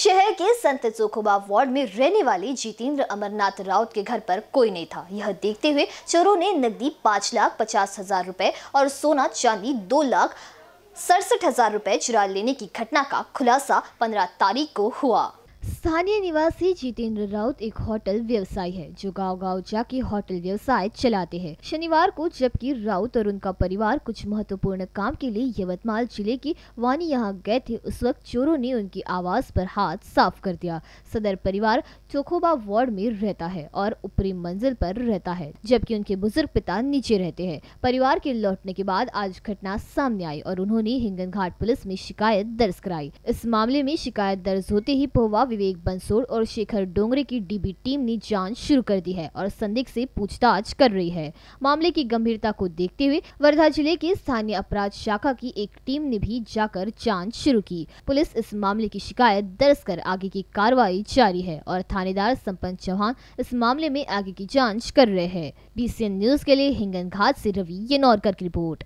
शहर के संत चोखोबा वार्ड में रहने वाले जितेंद्र अमरनाथ राउत के घर पर कोई नहीं था यह देखते हुए चोरों ने नकदी पाँच लाख पचास हजार रुपए और सोना चांदी दो लाख सड़सठ हजार रुपए चुरा लेने की घटना का खुलासा पंद्रह तारीख को हुआ स्थानीय निवासी जितेंद्र राउत एक होटल व्यवसायी है जो गांव गांव जाके होटल व्यवसाय चलाते हैं शनिवार को जबकि राउत और उनका परिवार कुछ महत्वपूर्ण काम के लिए यवतमाल जिले की वानी यहां गए थे उस वक्त चोरों ने उनकी आवाज पर हाथ साफ कर दिया सदर परिवार चोखोबा वार्ड में रहता है और ऊपरी मंजिल पर रहता है जबकि उनके बुजुर्ग पिता नीचे रहते हैं परिवार के लौटने के बाद आज घटना सामने आई और उन्होंने हिंगन घाट पुलिस में शिकायत दर्ज कराई इस मामले में शिकायत दर्ज होते ही पोवा विवेक संदीप बंसोड़ और शेखर डोंगरे की डीबी टीम ने जांच शुरू कर दी है और संदिग्ध से पूछताछ कर रही है मामले की गंभीरता को देखते हुए वर्धा जिले के स्थानीय अपराध शाखा की एक टीम ने भी जाकर जाँच शुरू की पुलिस इस मामले की शिकायत दर्ज कर आगे की कार्रवाई जारी है और थानेदार संपन्न चौहान इस मामले में आगे की जाँच कर रहे हैं बी न्यूज के लिए हिंगन घाट ऐसी रवि येनौरकर की रिपोर्ट